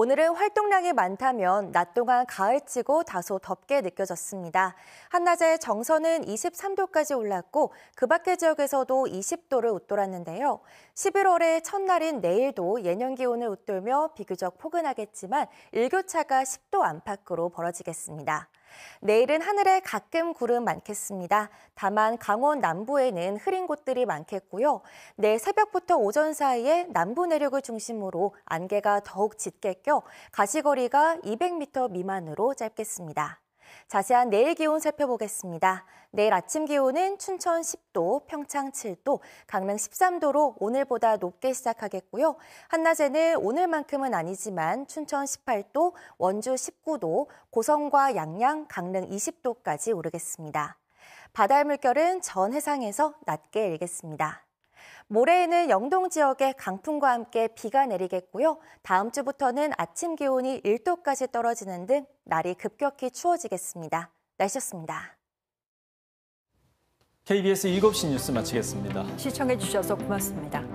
오늘은 활동량이 많다면 낮 동안 가을치고 다소 덥게 느껴졌습니다. 한낮에 정선은 23도까지 올랐고 그 밖의 지역에서도 20도를 웃돌았는데요. 11월의 첫날인 내일도 예년 기온을 웃돌며 비교적 포근하겠지만 일교차가 10도 안팎으로 벌어지겠습니다. 내일은 하늘에 가끔 구름 많겠습니다. 다만 강원 남부에는 흐린 곳들이 많겠고요. 내일 새벽부터 오전 사이에 남부 내륙을 중심으로 안개가 더욱 짙겠겨 가시거리가 200m 미만으로 짧겠습니다. 자세한 내일 기온 살펴보겠습니다. 내일 아침 기온은 춘천 10도, 평창 7도, 강릉 13도로 오늘보다 높게 시작하겠고요. 한낮에는 오늘만큼은 아니지만 춘천 18도, 원주 19도, 고성과 양양, 강릉 20도까지 오르겠습니다. 바다의 물결은 전 해상에서 낮게 일겠습니다. 모레에는 영동 지역에 강풍과 함께 비가 내리겠고요. 다음 주부터는 아침 기온이 1도까지 떨어지는 등 날이 급격히 추워지겠습니다. 날씨였습니다. KBS 7시 뉴스 마치겠습니다. 시청해주셔서 고맙습니다.